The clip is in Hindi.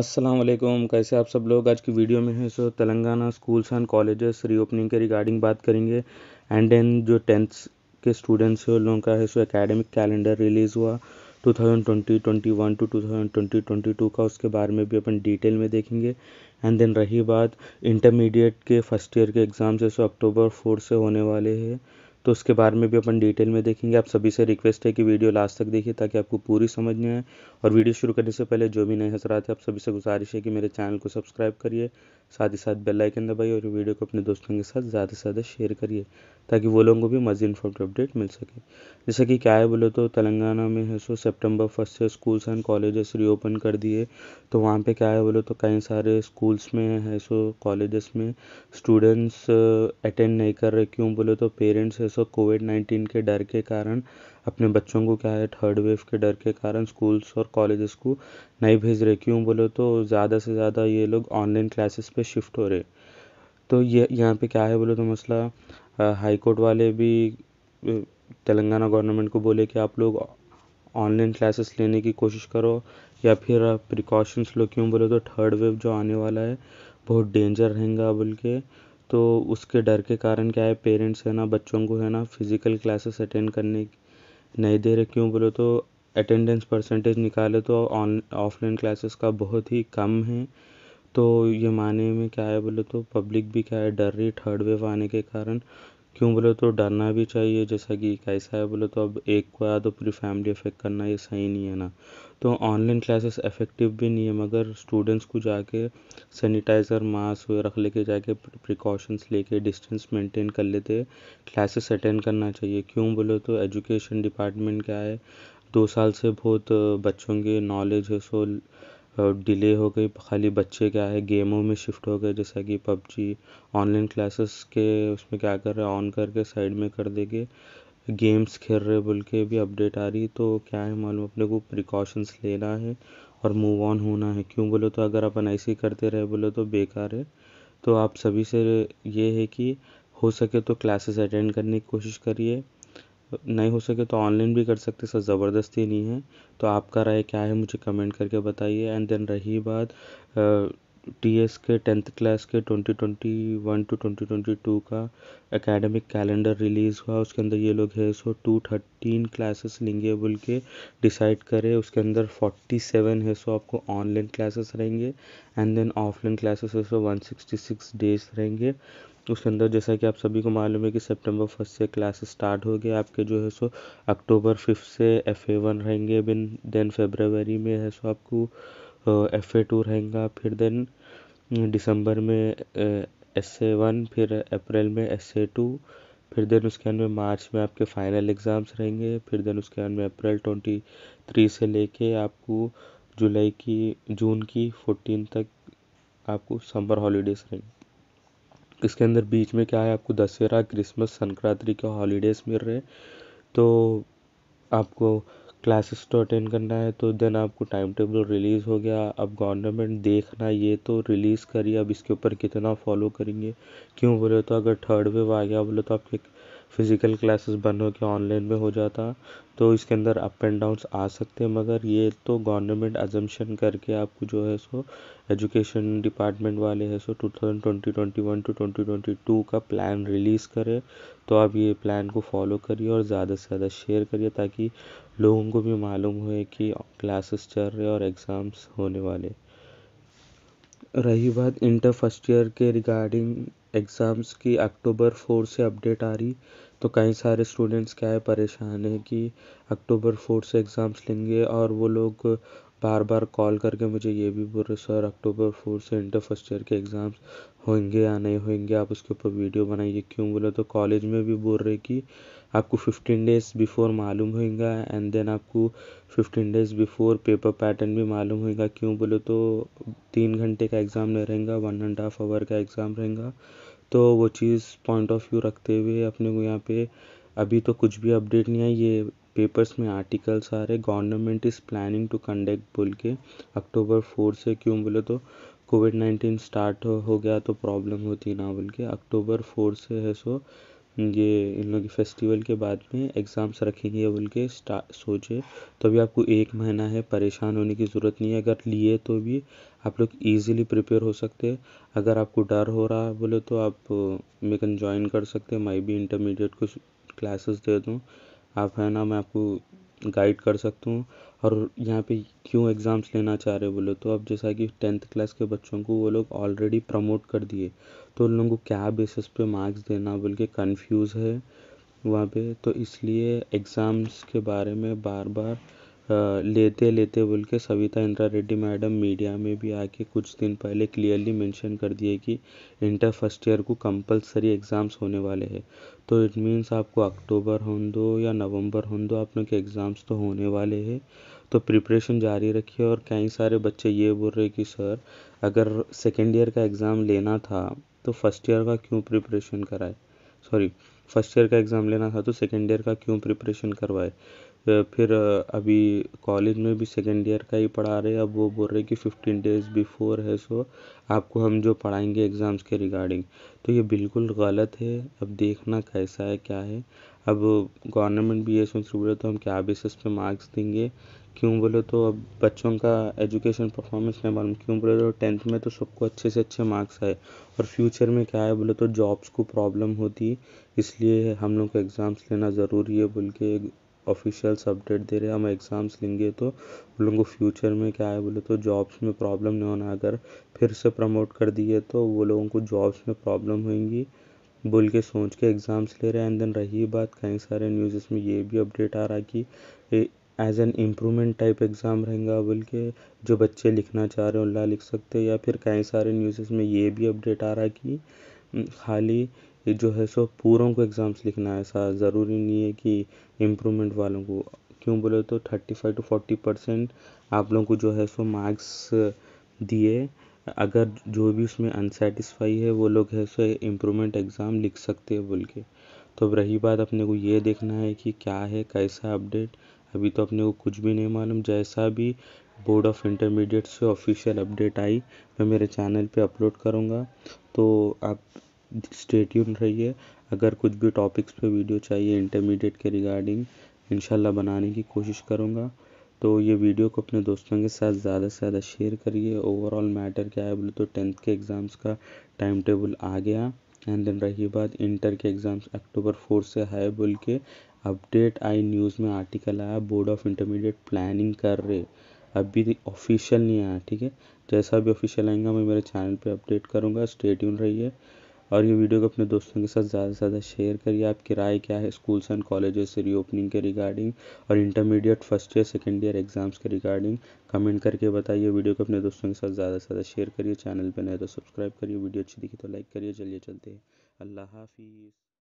अस्सलाम वालेकुम कैसे आप सब लोग आज की वीडियो में है so Telangana schools and colleges reopening के रिगार्डिंग बात करेंगे एंड देन जो टेंथ के स्टूडेंट्स हैं उन लोगों का है सो एकेडमिक कैलेंडर रिलीज़ हुआ 2020 21 टू 2020 22 का उसके बारे में भी अपन डिटेल में देखेंगे एंड देन रही बात इंटरमीडिएट के फर्स्ट ईयर के एग्ज़ाम्स है सो अक्टूबर फोर से होने वाले हैं तो उसके बारे में भी अपन डिटेल में देखेंगे आप सभी से रिक्वेस्ट है कि वीडियो लास्ट तक देखिए ताकि आपको पूरी समझ में आए और वीडियो शुरू करने से पहले जो भी नए हजरात हैं आप सभी से गुजारिश है कि मेरे चैनल को सब्सक्राइब करिए साथ ही साथ बेल आइकन दबाइए और वीडियो को अपने दोस्तों के साथ ज़्यादा से ज़्यादा शेयर करिए ताकि वो लोगों को भी मज़ी इन्फॉर्मेटिव अपडेट मिल सके जैसा कि क्या है बोले तो तेलंगाना में है सो सेप्टेम्बर फर्स्ट से स्कूल्स एंड कॉलेजेस रीओपन कर दिए तो वहाँ पे क्या है बोले तो कई सारे स्कूल्स में है सो कॉलेजेस में स्टूडेंट्स अटेंड uh, नहीं कर रहे क्यों बोले तो पेरेंट्स है सो कोविड नाइन्टीन के डर के कारण अपने बच्चों को क्या है थर्ड वेव के डर के कारण स्कूल्स और कॉलेजेस को नहीं भेज रहे क्यों बोले तो ज़्यादा से ज़्यादा ये लोग ऑनलाइन क्लासेस पे शिफ्ट हो रहे तो ये यहाँ पे क्या है बोले तो मसला हाई कोर्ट वाले भी तेलंगाना गवर्नमेंट को बोले कि आप लोग ऑनलाइन क्लासेस लेने की कोशिश करो या फिर प्रिकॉशंस लो क्यों बोले तो थर्ड वेव जो आने वाला है बहुत डेंजर रहेगा बोल के तो उसके डर के कारण क्या है पेरेंट्स है ना बच्चों को है ना फिज़िकल क्लासेस अटेंड करने नहीं दे रहे क्यों बोलो तो अटेंडेंस परसेंटेज निकाले तो ऑन ऑफ़लाइन क्लासेस का बहुत ही कम है तो ये माने में क्या है बोले तो पब्लिक भी क्या है डर रही थर्ड वेव आने के कारण क्यों बोले तो डरना भी चाहिए जैसा कि कैसा है बोले तो अब एक को आया तो पूरी फैमिली अफेक्ट करना ये सही नहीं है ना तो ऑनलाइन क्लासेस इफ़ेक्टिव भी नहीं है मगर स्टूडेंट्स को जाके सैनिटाइज़र मास्क रख लेके जाके प्रिकॉशंस लेके डिस्टेंस मेंटेन कर लेते क्लासेस अटेंड करना चाहिए क्यों बोलो तो एजुकेशन डिपार्टमेंट क्या है दो साल से बहुत बच्चों के नॉलेज है सो डिले हो गई खाली बच्चे क्या है गेमों में शिफ्ट हो गए जैसा कि पबजी ऑनलाइन क्लासेस के उसमें क्या कर रहे ऑन करके साइड में कर देंगे गेम्स खेल रहे बोल के भी अपडेट आ रही तो क्या है मालूम अपने को प्रिकॉशंस लेना है और मूव ऑन होना है क्यों बोलो तो अगर अपन ऐसे ही करते रहे बोलो तो बेकार है तो आप सभी से ये है कि हो सके तो क्लासेस अटेंड करने की कोशिश करिए नहीं हो सके तो ऑनलाइन भी कर सकते सर ज़बरदस्ती नहीं है तो आपका राय क्या है मुझे कमेंट करके बताइए एंड देन रही बात टी एस के टेंथ क्लास के twenty twenty one to twenty twenty two का एकेडमिक कैलेंडर रिलीज़ हुआ उसके अंदर ये लोग है सो टू थर्टीन क्लासेस लेंगे बोल के डिसाइड करें उसके अंदर फोर्टी सेवन है सो आपको ऑनलाइन क्लासेस रहेंगे एंड देन ऑफलाइन क्लासेस है so one sixty six days रहेंगे उसके अंदर जैसा कि आप सभी को मालूम है कि सितंबर फर्स्ट से क्लासेस स्टार्ट हो गए आपके जो है सो अक्टूबर फिफ्थ से एफ ए वन रहेंगे बिन देन फेबरवरी में है सो आपको एफ ए टू रहेगा फिर देन दिसंबर में एस ए वन फिर अप्रैल में एस ए टू फिर देन उसके बाद में मार्च में आपके फाइनल एग्ज़ाम्स रहेंगे फिर देन उसके बाद में अप्रैल ट्वेंटी थ्री से लेके आपको जुलाई की जून की फोर्टीन तक आपको समर हॉलीडेज़ रहेंगे इसके अंदर बीच में क्या है आपको दशहरा क्रिसमस संक्रांति के हॉलीडेज़ मिल रहे हैं तो आपको क्लासेस तो अटेंड करना है तो देन आपको टाइम टेबल रिलीज़ हो गया अब गवर्नमेंट देखना ये तो रिलीज़ करिए अब इसके ऊपर कितना फॉलो करेंगे क्यों बोले तो अगर थर्ड वेव आ गया बोले तो आपके फ़िज़िकल क्लासेस बंद हो के ऑनलाइन में हो जाता तो इसके अंदर अप एंड डाउन्स आ सकते हैं मगर ये तो गवर्नमेंट अजम्पशन करके आपको जो है सो एजुकेशन डिपार्टमेंट वाले है so two thousand twenty twenty one to twenty twenty two का प्लान रिलीज़ करें तो आप ये प्लान को फॉलो करिए और ज़्यादा से ज़्यादा शेयर करिए ताकि लोगों को भी मालूम हो कि क्लासेस चल रहे और एग्ज़ाम्स होने वाले रही बात इंटर फर्स्ट ईयर के रिगार्डिंग एग्ज़ाम्स की अक्टूबर फोर से अपडेट आ रही तो कई सारे स्टूडेंट्स क्या है परेशान हैं कि अक्टूबर फोर से एग्ज़ाम्स लेंगे और वो लोग बार बार कॉल करके मुझे ये भी बोल रहे सर अक्टूबर फोर से इंटर फर्स्ट ईयर के एग्ज़ाम्स होंगे या नहीं होंगे आप उसके ऊपर वीडियो बनाइए क्यों बोले तो कॉलेज में भी बोल रहे कि आपको फिफ्टीन डेज़ बिफोर मालूम होगा एंड देन आपको fifteen days before paper pattern भी मालूम होगा क्यों बोले तो तीन घंटे का एग्ज़ाम नहीं रहेगा वन एंड हाफ आवर का एग्ज़ाम रहेगा तो वो चीज़ पॉइंट ऑफ व्यू रखते हुए अपने को यहाँ पे अभी तो कुछ भी अपडेट नहीं आई ये पेपर्स में आर्टिकल्स आ रहे government is planning to conduct बोल के अक्टूबर फोर से क्यों बोले तो कोविड नाइन्टीन स्टार्ट हो, हो गया तो प्रॉब्लम होती ना बोल के अक्टूबर फोर से है सो ये इन लोग फेस्टिवल के बाद में एग्ज़ाम्स रखेंगे बोल के स्टा सोचे तो अभी आपको एक महीना है परेशान होने की ज़रूरत नहीं है अगर लिए तो भी आप लोग ईज़िली प्रिपेयर हो सकते हैं अगर आपको डर हो रहा है बोले तो आप मेकन ज्वाइन कर सकते हैं मैं भी इंटरमीडिएट कुछ क्लासेस दे दूँ आप है ना मैं आपको गाइड कर सकता हूँ और यहाँ पे क्यों एग्ज़ाम्स लेना चाह रहे बोले तो अब जैसा कि टेंथ क्लास के बच्चों को वो लोग ऑलरेडी प्रमोट कर दिए तो उन लोगों को क्या बेसिस पे मार्क्स देना बोल के कन्फ्यूज़ है वहाँ पे तो इसलिए एग्ज़ाम्स के बारे में बार बार लेते लेते बोल के सविता इंदिरा रेड्डी मैडम मीडिया में भी आके कुछ दिन पहले क्लियरली मेंशन कर दिए कि इंटर फर्स्ट ईयर को कंपलसरी एग्ज़ाम्स होने वाले हैं तो इट मीन्स आपको अक्टूबर हों दो या नवंबर हों दो आप लोग के एग्ज़ाम्स तो होने वाले हैं तो प्रिपरेशन जारी रखिए और कई सारे बच्चे ये बोल रहे कि सर अगर सेकेंड ईयर का एग्ज़ाम लेना था तो फर्स्ट ईयर का क्यों प्रिपरेशन कराए सॉरी फर्स्ट ईयर का एग्ज़ाम लेना था तो सेकेंड ईयर का क्यों प्रिपरेशन करवाए फिर अभी कॉलेज में भी सेकेंड ईयर का ही पढ़ा रहे अब वो बोल रहे कि फ़िफ्टीन डेज़ बिफ़ोर है सो आपको हम जो पढ़ाएंगे एग्ज़ाम्स के रिगार्डिंग तो ये बिल्कुल गलत है अब देखना कैसा है क्या है अब गवर्नमेंट भी ये सोच रही बोले तो हम क्या बेसिस पे मार्क्स देंगे क्यों बोले तो अब बच्चों का एजुकेशन परफॉर्मेंस नहीं मालूम क्यों बोले तो टेंथ में तो सबको अच्छे से अच्छे मार्क्स आए और फ्यूचर में क्या है बोले तो जॉब्स को प्रॉब्लम होती इसलिए हम लोग को एग्ज़ाम्स लेना ज़रूरी है बोल के ऑफिशियल्स अपडेट दे रहे हैं हम एग्ज़ाम्स लेंगे तो उन लोगों को फ्यूचर में क्या है बोले तो जॉब्स में प्रॉब्लम नहीं होना अगर फिर से प्रमोट कर दिए तो वो लोगों को जॉब्स में प्रॉब्लम होंगी बोल के सोच के एग्ज़ाम्स ले रहे हैं एंड देन रही बात कई सारे न्यूज़ में ये भी अपडेट आ रहा है कि as an improvement type exam रहेगा बोल के जो बच्चे लिखना चाह रहे हैं उल्ला लिख सकते हैं या फिर कई सारे न्यूज़ में ये भी अपडेट आ रहा है कि हम्म, खाली ये जो है सो पूरों को एग्ज़ाम्स लिखना है ऐसा ज़रूरी नहीं है कि इम्प्रूवमेंट वालों को क्यों बोले तो thirty five to forty percent आप लोगों को जो है सो मार्क्स दिए अगर जो भी उसमें अनसेटिस्फाई है वो लोग है सो इम्प्रूवमेंट एग्ज़ाम लिख सकते हैं बोल के तो अब रही बात अपने को ये देखना है कि क्या है कैसा अपडेट अभी तो अपने को कुछ भी नहीं मालूम जैसा भी बोर्ड ऑफ इंटरमीडिएट से ऑफिशियल अपडेट आई मैं मेरे चैनल पे अपलोड करूँगा तो आप स्टेट्यून रहिए अगर कुछ भी टॉपिक्स पे वीडियो चाहिए इंटरमीडिएट के रिगार्डिंग इंशाल्लाह बनाने की कोशिश करूँगा तो ये वीडियो को अपने दोस्तों के साथ ज़्यादा से ज़्यादा शेयर करिए ओवरऑल मैटर क्या है बोले तो टेंथ के एग्ज़ाम्स का टाइम टेबल आ गया एंड देन रही बात इंटर के एग्ज़ाम्स अक्टूबर फोर्थ से है बोल के अपडेट आई न्यूज़ में आर्टिकल आया बोर्ड ऑफ इंटरमीडिएट प्लानिंग कर रहे अभी ऑफिशियल तो नहीं आया ठीक है जैसा भी ऑफिशियल आएगा मैं मेरे चैनल पे अपडेट करूँगा स्टेट्यून रहिए और ये वीडियो को अपने दोस्तों के साथ ज़्यादा से ज़्यादा शेयर करिए आपकी राय क्या है स्कूल्स एंड कॉलेजेस से रीओपनिंग के रिगार्डिंग और intermediate first year second year exams के रिगार्डिंग कमेंट करके बताइए वीडियो को अपने दोस्तों के साथ ज़्यादा से ज़्यादा शेयर करिए चैनल पर नए तो सब्सक्राइब करिए वीडियो अच्छी दिखी तो लाइक करिए चलिए चलते हैं अल्लाह हाफिज़